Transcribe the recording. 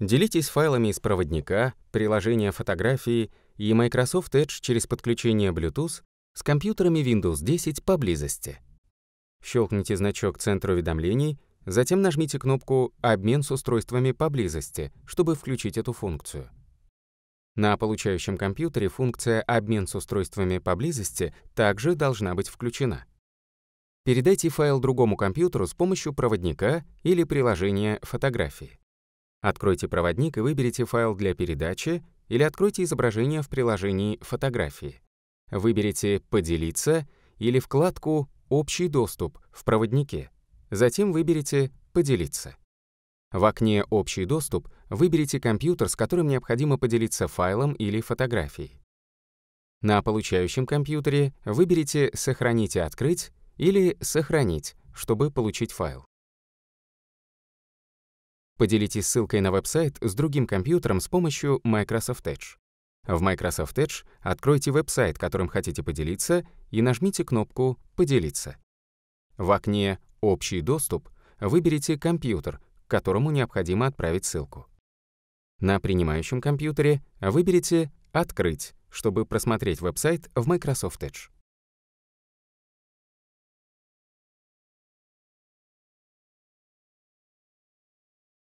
Делитесь файлами из проводника, приложения фотографии и Microsoft Edge через подключение Bluetooth с компьютерами Windows 10 поблизости. Щелкните значок «Центр уведомлений», затем нажмите кнопку «Обмен с устройствами поблизости», чтобы включить эту функцию. На получающем компьютере функция «Обмен с устройствами поблизости» также должна быть включена. Передайте файл другому компьютеру с помощью проводника или приложения фотографии. Откройте проводник и выберите файл для передачи или откройте изображение в приложении «Фотографии». Выберите «Поделиться» или вкладку «Общий доступ» в проводнике. Затем выберите «Поделиться». В окне «Общий доступ» выберите компьютер, с которым необходимо поделиться файлом или фотографией. На получающем компьютере выберите «Сохранить и открыть» или «Сохранить», чтобы получить файл. Поделитесь ссылкой на веб-сайт с другим компьютером с помощью Microsoft Edge. В Microsoft Edge откройте веб-сайт, которым хотите поделиться, и нажмите кнопку «Поделиться». В окне «Общий доступ» выберите компьютер, к которому необходимо отправить ссылку. На принимающем компьютере выберите «Открыть», чтобы просмотреть веб-сайт в Microsoft Edge.